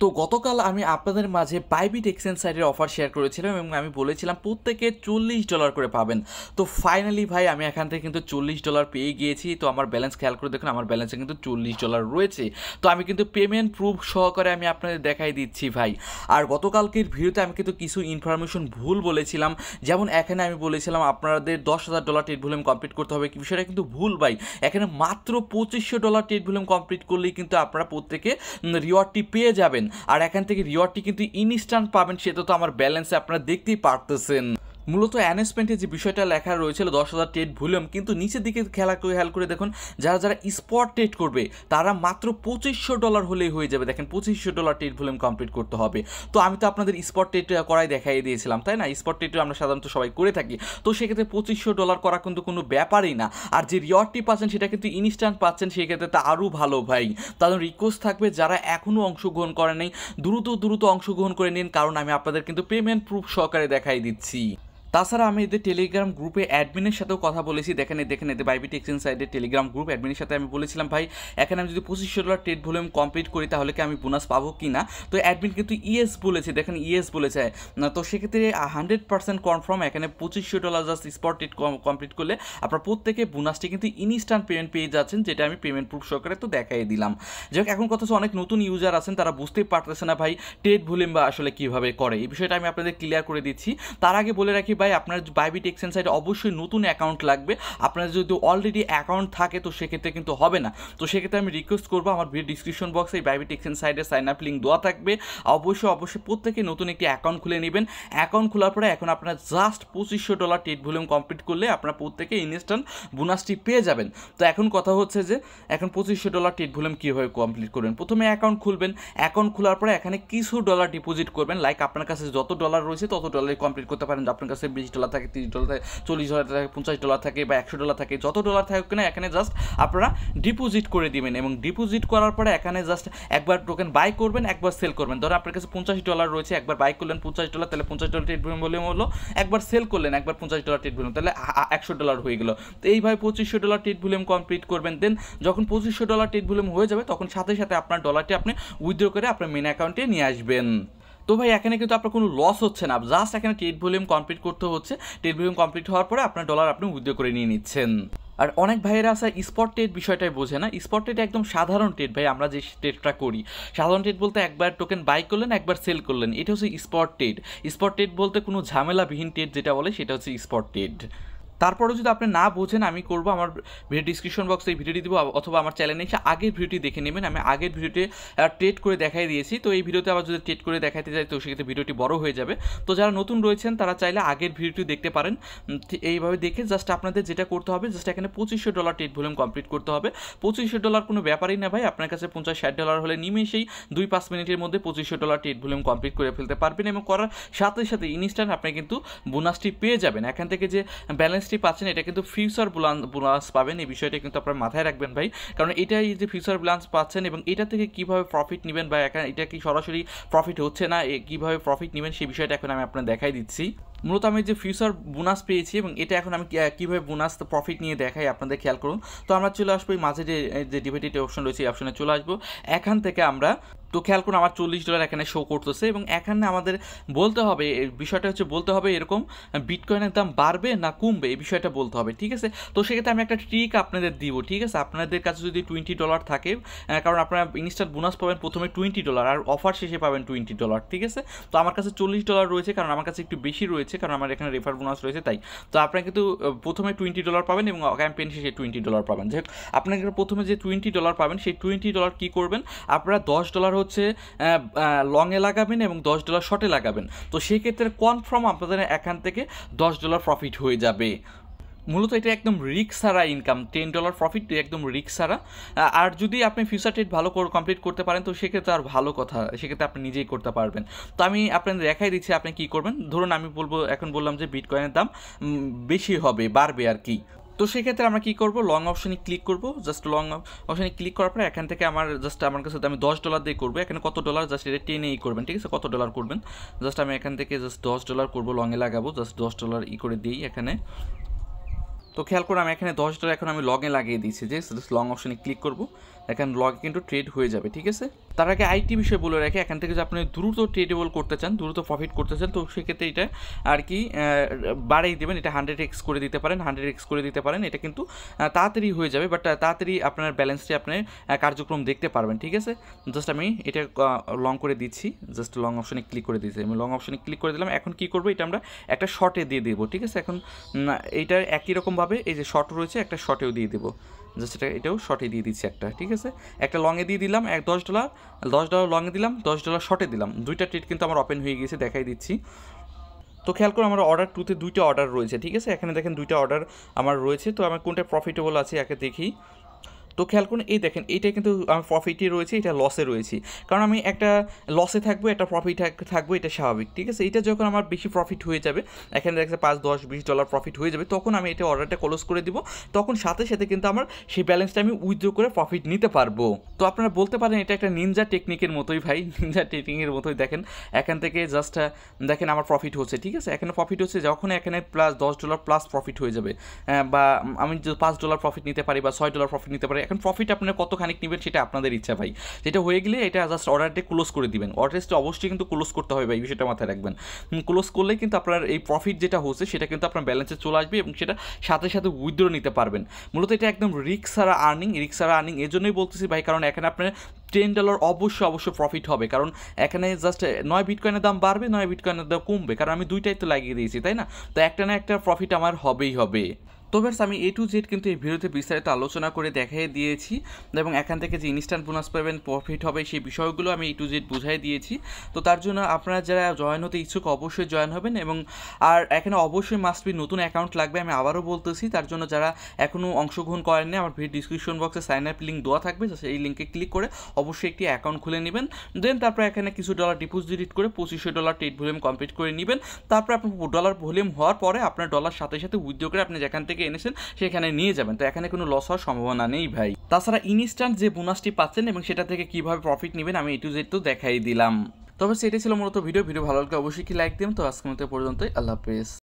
তো গতকাল আমি আপনাদের মাঝে বাইবিট এক্সচেঞ্জ সাইটের অফার শেয়ার করেছিলাম এবং আমি বলেছিলাম প্রত্যেকে চল্লিশ ডলার করে পাবেন তো ফাইনালি ভাই আমি এখান থেকে কিন্তু চল্লিশ ডলার পেয়ে গিয়েছি তো আমার ব্যালেন্স খেয়াল করে দেখুন আমার ব্যালেন্সে কিন্তু চল্লিশ ডলার রয়েছে তো আমি কিন্তু পেমেন্ট প্রুফ সহকারে আমি আপনাদের দেখাই দিচ্ছি ভাই আর গতকালকের ভিডিওতে আমি কিন্তু কিছু ইনফরমেশন ভুল বলেছিলাম যেমন এখানে আমি বলেছিলাম আপনাদের দশ হাজার ডলার টেট ভলিউম কমপ্লিট করতে হবে বিষয়টা কিন্তু ভুল ভাই এখানে মাত্র পঁচিশশো ডলার টেট ভলিউম কমপ্লিট করলেই কিন্তু আপনারা প্রত্যেকে রিওয়ার্ডটি পেয়ে যাবেন আর এখান থেকে রিওয়ার্ডটি কিন্তু ইনস্ট্যান্ট পাবেন সেটা তো আমার ব্যালেন্সে আপনারা দেখতেই পারতেছেন মূলত অ্যানেসমেন্টে যে বিষয়টা লেখা রয়েছিল দশ হাজার টেট ভলিউম কিন্তু নিচের দিকে খেলা করে খেয়াল করে দেখুন যারা যারা স্পট টেট করবে তারা মাত্র পঁচিশশো ডলার হলেই হয়ে যাবে দেখেন পঁচিশশো ডলার টেট ভুলিয়াম কমপ্লিট করতে হবে তো আমি তো আপনাদের স্পট টেট করাই দেখাই দিয়েছিলাম তাই না স্পট টেট আমরা সাধারণত সবাই করে থাকি তো সেক্ষেত্রে পঁচিশশো ডলার করা কিন্তু কোনো ব্যাপারই না আর যে রিওয়ার্ডটি পাচ্ছেন সেটা কিন্তু ইনস্ট্যান্ট পাচ্ছেন সেক্ষেত্রে তা আরও ভালো ভাই তাদের রিকোয়েস্ট থাকবে যারা এখনও অংশগ্রহণ করে নেই দ্রুত দ্রুত অংশগ্রহণ করে নিন কারণ আমি আপনাদের কিন্তু পেমেন্ট প্রুফ সহকারে দেখাই দিচ্ছি তাছাড়া আমি এদের টেলিগ্রাম গ্রুপে অ্যাডমিনের সাথেও কথা বলেছি দেখেন দেখেন এদের বাইবি টেক্সিন সাইডের টেলিগ্রাম গ্রুপ অ্যাডমিনের সাথে আমি বলেছিলাম ভাই এখানে আমি যদি পঁচিশশো ডলার ট্রেড ভলিউম কমপ্লিট করি তাহলে কি আমি বোনাস পাবো কি না তো অ্যাডমিন কিন্তু ইয়েস বলেছে দেখেন ইয়েস বলেছে তো সেক্ষেত্রে হান্ড্রেড পার্সেন্ট কনফার্ম এখানে পঁচিশশো dollar just spot trade complete করলে আপনার প্রত্যেকে বোনাসটি কিন্তু ইনস্ট্যান্ট পেমেন্ট পেয়ে যাচ্ছেন যেটা আমি পেমেন্ট প্রুফ সহকারে তো দেখাই দিলাম যাই হোক এখন কথা অনেক নতুন ইউজার আছেন তারা বুঝতেই পারতেছে না ভাই ট্রেড ভলিউম বা আসলে কীভাবে করে এই বিষয়টা আমি আপনাদের ক্লিয়ার করে দিচ্ছি তার আগে বলে রাখি ভাই আপনার বাইবিট এক্সচেঞ্জ সাইটে অবশ্যই নতুন অ্যাকাউন্ট লাগবে আপনার যদি অলরেডি অ্যাকাউন্ট থাকে তো সেক্ষেত্রে কিন্তু হবে না তো সেক্ষেত্রে আমি রিকোয়েস্ট করবো আমার ডিসক্রিপশন বক্সে এই বাইবিট এক্সচেঞ্জ সাইডে সাইন আপ লিঙ্ক দেওয়া থাকবে অবশ্যই অবশ্যই প্রত্যেকে নতুন একটি অ্যাকাউন্ট খুলে নেবেন অ্যাকাউন্ট খোলার পরে এখন আপনার জাস্ট পঁচিশশো ডলার টেট ভলিউম কমপ্লিট করলে আপনার প্রত্যেকে ইনস্ট্যান্ট বোনাসটি পেয়ে যাবেন তো এখন কথা হচ্ছে যে এখন পঁচিশশো ডলার টেট ভলিউম কীভাবে কমপ্লিট করবেন প্রথমে অ্যাকাউন্ট খুলবেন অ্যাকাউন্ট খোলার পরে এখানে কিছু ডলার ডিপোজিট করবেন লাইক আপনার কাছে যত ডলার রয়েছে তত ডলার কমপ্লিট করতে পারেন আপনার কাছে বিশ ডলার থাকে তিরিশ ডলার থাকে চল্লিশ ডলার থাকে পঞ্চাশ ডলার থাকে বা একশো ডলার থাকে যত ডলার থাকুক না এখানে জাস্ট আপনারা ডিপোজিট করে দিবেন এবং ডিপোজিট করার পরে এখানে জাস্ট একবার টোকেন বাই করবেন একবার সেল করবেন ধরো আপনার কাছে পঞ্চাশ ডলার রয়েছে একবার বাই করলেন পঞ্চাশ ডলার তাহলে পঞ্চাশ ডলার ট্রেড ভলিউম ভলিউম হলো একবার সেল করলেন একবার পঞ্চাশ ডলার ট্রেড ভলিউম তাহলে একশো ডলার হয়ে গেলো তো এইভাবে পঁচিশশো ডলার ট্রেড ভলিউম কমপ্লিট করবেন দেন যখন পঁচিশশো ডলার ট্রেড ভলিউম হয়ে যাবে তখন সাথে সাথে আপনার ডলারটি আপনি উইথড্র করে আপনার মেন অ্যাকাউন্টে নিয়ে আসবেন তো ভাই এখানে কিন্তু আপনার কোনো লস হচ্ছে না জাস্ট এখানে ট্রেড ভলিউম কমপ্লিট করতে হচ্ছে ট্রেড ভলিউম কমপ্লিট হওয়ার পরে আপনার ডলার আপনি উদ্যোগ করে নিয়ে নিচ্ছেন আর অনেক ভাইয়েরা আসা স্পট ট্রেড বিষয়টাই বোঝে না স্পট ট্রেড একদম সাধারণ ট্রেড ভাই আমরা যে ট্রেডটা করি সাধারণ ট্রেড বলতে একবার টোকেন বাই করলেন একবার সেল করলেন এটা হচ্ছে স্পট ট্রেড স্পট ট্রেড বলতে কোনো ঝামেলাবিহীন ট্রেড যেটা বলে সেটা হচ্ছে স্পট ট্রেড তারপরেও যদি আপনি না বোঝেন আমি করব আমার ভিডিও ডিসক্রিপশন বক্সে এই ভিডিওটি দেবো অথবা আমার চ্যানেলে এসে আগের ভিডিওটি দেখে নেবেন আমি আগের ভিডিওটি ট্রেড করে দেখাই দিয়েছি তো এই ভিডিওতে আবার যদি ট্রেড করে দেখাতে যাই তো সেক্ষেত্রে ভিডিওটি বড় হয়ে যাবে তো যারা নতুন রয়েছেন তারা চাইলে আগের ভিডিওটি দেখতে পারেন এইভাবে দেখে জাস্ট আপনাদের যেটা করতে হবে জাস্ট এখানে পঁচিশশো ডলার ট্রেড ভলিউম কমপ্লিট করতে হবে পঁচিশশো ডলার কোনো ব্যাপারই না ভাই আপনার কাছে পঞ্চাশ ষাট ডলার হলে নিমেষেই দুই পাঁচ মিনিটের মধ্যে পঁচিশশো ডলার ট্রেড ভলিউম কমপ্লিট করে ফেলতে পারবেন এবং করার সাথে সাথে ইনস্ট্যান্ট আপনি কিন্তু বোনাসটি পেয়ে যাবেন এখান থেকে যে ব্যালেন্স এনএসটি পাচ্ছেন এটা কিন্তু ফিউচার বোনাস পাবেন এই বিষয়টা কিন্তু আপনার মাথায় রাখবেন ভাই কারণ এটাই যে ফিউচার বোনাস পাচ্ছেন এবং এটা থেকে কিভাবে প্রফিট নেবেন বা এটা কি সরাসরি প্রফিট হচ্ছে না কিভাবে প্রফিট নেবেন সেই বিষয়টা এখন আমি আপনার দেখাই দিচ্ছি মূলত আমি যে ফিউচার বোনাস পেয়েছি এবং এটা এখন আমি কীভাবে বোনাস প্রফিট নিয়ে দেখাই আপনাদের খেয়াল করুন তো আমরা চলে আসবো এই মাঝে যে যে অপশন রয়েছে এই অপশনে চলে আসবো এখান থেকে আমরা তো খেয়াল করুন আমার চল্লিশ ডলার এখানে শো করতেছে এবং এখানে আমাদের বলতে হবে বিষয়টা হচ্ছে বলতে হবে এরকম বিটকয়েনের দাম বাড়বে না কমবে এই বিষয়টা বলতে হবে ঠিক আছে তো সেক্ষেত্রে আমি একটা ট্রিক আপনাদের দিব ঠিক আছে আপনাদের কাছে যদি টোয়েন্টি ডলার থাকে কারণ আপনারা ইনস্টার বোনাস পাবেন প্রথমে টোয়েন্টি ডলার আর অফার শেষে পাবেন টোয়েন্টি ডলার ঠিক আছে তো আমার কাছে চল্লিশ ডলার রয়েছে কারণ আমার কাছে একটু বেশি রয়েছে রয়েছে কারণ আমার এখানে রেফার বোনাস রয়েছে তাই তো আপনারা কিন্তু প্রথমে টোয়েন্টি ডলার পাবেন এবং ক্যাম্পেইন শেষে টোয়েন্টি ডলার পাবেন যাই আপনাকে প্রথমে যে টোয়েন্টি ডলার পাবেন সেই টোয়েন্টি ডলার কী করবেন আপনারা দশ ডলার হচ্ছে লংয়ে লাগাবেন এবং দশ ডলার শর্টে লাগাবেন তো সেক্ষেত্রে কনফার্ম আপনাদের এখান থেকে দশ ডলার প্রফিট হয়ে যাবে মূলত এটা একদম রিক্স ছাড়া ইনকাম টেন ডলার প্রফিট একদম রিক্স ছাড়া আর যদি আপনি ফিউচার ট্রেড ভালো করে কমপ্লিট করতে পারেন তো সেক্ষেত্রে আর ভালো কথা সেক্ষেত্রে আপনি নিজেই করতে পারবেন তো আমি আপনাদের দেখাই দিচ্ছি আপনি কি করবেন ধরুন আমি বলবো এখন বললাম যে বিটকয়েনের দাম বেশি হবে বাড়বে আর কি তো সেক্ষেত্রে আমরা কী করব লং অপশনে ক্লিক করবো জাস্ট লং অপশনে ক্লিক করার পরে এখান থেকে আমার জাস্ট আমার কাছে আমি দশ ডলার দিয়ে করবো এখানে কত ডলার জাস্ট এটা টেনে ই করবেন ঠিক আছে কত ডলার করবেন জাস্ট আমি এখান থেকে জাস্ট দশ ডলার করবো লংয়ে লাগাবো জাস্ট দশ ডলার ই করে দিই এখানে তো খেয়াল করে আমি এখানে দশ ডলার এখন আমি লগে লাগিয়ে দিয়েছি যে লং অপশানে ক্লিক করবো এখন লগে কিন্তু ট্রেড হয়ে যাবে ঠিক আছে তার আগে আইটি বিষয়ে বলে রাখি এখান থেকে যে আপনি দ্রুত ট্রেডেবল করতে চান দ্রুত প্রফিট করতে চান তো সেক্ষেত্রে এটা আর কি বাড়াই দেবেন এটা হান্ড্রেড এক্স করে দিতে পারেন হান্ড্রেড এক্স করে দিতে পারেন এটা কিন্তু তাড়াতাড়ি হয়ে যাবে বাট তাড়াতাড়ি আপনার ব্যালেন্সটি আপনি কার্যক্রম দেখতে পারবেন ঠিক আছে জাস্ট আমি এটা লং করে দিচ্ছি জাস্ট লং অপশনে ক্লিক করে দিয়েছি আমি লং অপশনে ক্লিক করে দিলাম এখন কি করবো এটা আমরা একটা শর্টে দিয়ে দেবো ঠিক আছে এখন এইটার একই রকমভাবে এই যে শর্ট রয়েছে একটা শর্টেও দিয়ে দেবো জাস্ট এটা এটাও শর্টে দিয়ে দিচ্ছি একটা ঠিক আছে একটা লংয়ে দিয়ে দিলাম এক দশ ডলার দশ ডলার লংয়ে দিলাম দশ ডলার শর্টে দিলাম দুইটা ট্রেড কিন্তু আমার ওপেন হয়ে গিয়েছে দেখাই দিচ্ছি তো খেয়াল করো আমার অর্ডার টুতে দুইটা অর্ডার রয়েছে ঠিক আছে এখানে দেখেন দুইটা অর্ডার আমার রয়েছে তো আমার কোনটা প্রফিটেবল আছে একে দেখি তো খেয়াল করুন এই দেখেন এটা কিন্তু আমি প্রফিটে রয়েছে এটা লসে রয়েছি কারণ আমি একটা লসে থাকবো একটা প্রফিট থাকবো এটা স্বাভাবিক ঠিক আছে এটা যখন আমার বেশি প্রফিট হয়ে যাবে এখানে দেখছে পাঁচ দশ বিশ ডলার প্রফিট হয়ে যাবে তখন আমি এটা অর্ডারটা ক্লোজ করে দিব তখন সাথে সাথে কিন্তু আমার সেই ব্যালেন্সটা আমি উইথড্র করে প্রফিট নিতে পারবো তো আপনারা বলতে পারেন এটা একটা নিনজা টেকনিকের মতোই ভাই নিনজা টেকনিকের মতোই দেখেন এখান থেকে জাস্ট দেখেন আমার প্রফিট হচ্ছে ঠিক আছে এখানে প্রফিট হচ্ছে যখন এখানে প্লাস দশ ডলার প্লাস প্রফিট হয়ে যাবে বা আমি পাঁচ ডলার প্রফিট নিতে পারি বা ছয় ডলার প্রফিট নিতে পারি এখন প্রফিট আপনারা কতখানিক নেবেন সেটা আপনাদের ইচ্ছা ভাই যেটা হয়ে গেলে এটা জাস্ট অর্ডারটি ক্লোজ করে দিবেন অর্ডারটা অবশ্যই কিন্তু ক্লোজ করতে হবে ভাই বিষয়টা মাথায় রাখবেন ক্লোজ করলে কিন্তু আপনার এই প্রফিট যেটা হচ্ছে সেটা কিন্তু আপনার ব্যালেন্সে চলে আসবে এবং সেটা সাথে সাথে উইথড্র নিতে পারবেন মূলত এটা একদম রিক্স ছাড়া আর্নিং রিক্স সারা আর্নিং এজন্যই বলতেছি ভাই কারণ এখানে আপনার টেন ডলার অবশ্যই অবশ্যই প্রফিট হবে কারণ এখানে জাস্ট নয় বিটকয়েনের দাম বাড়বে নয় বিটকয়েনের দাম কমবে কারণ আমি দুইটাই তো লাগিয়ে দিয়েছি তাই না তো একটা না একটা প্রফিট আমার হবেই হবে তো ব্যাস আমি এ টু জেড কিন্তু এই ভিডিওতে বিস্তারিত আলোচনা করে দেখাই দিয়েছি এবং এখান থেকে যে ইনস্ট্যান্ট বোনাস পাবেন প্রফিট হবে সেই বিষয়গুলো আমি এ টু জেড বুঝাই দিয়েছি তো তার জন্য আপনারা যারা জয়েন হতে ইচ্ছুক অবশ্যই জয়েন হবেন এবং আর এখানে অবশ্যই মাস্ট বি নতুন অ্যাকাউন্ট লাগবে আমি আবারও বলতেছি তার জন্য যারা এখনও অংশগ্রহণ করেননি আমার ভিডিও ডিসক্রিপশন বক্সে সাইন আপ লিঙ্ক দেওয়া থাকবে সেই লিঙ্কে ক্লিক করে অবশ্যই একটি অ্যাকাউন্ট খুলে নেবেন দেন তারপর এখানে কিছু ডলার ডিপোজিট করে পঁচিশশো ডলার ট্রেড ভলিউম কমপ্লিট করে নেবেন তারপর আপনার ডলার ভলিউম হওয়ার পরে আপনার ডলার সাথে সাথে উদ্যোগ করে আপনি যেখান থেকে থেকে এনেছেন সেখানে নিয়ে যাবেন তো এখানে কোনো লস হওয়ার সম্ভাবনা নেই ভাই তাছাড়া ইনস্ট্যান্ট যে বোনাসটি পাচ্ছেন এবং সেটা থেকে কিভাবে প্রফিট নেবেন আমি এটু জেড তো দেখাই দিলাম তবে সেটাই ছিল মূলত ভিডিও ভিডিও ভালো লাগলে অবশ্যই কি লাইক দিন তো আজকে মতো পর্যন্তই আল্লাহ হাফেজ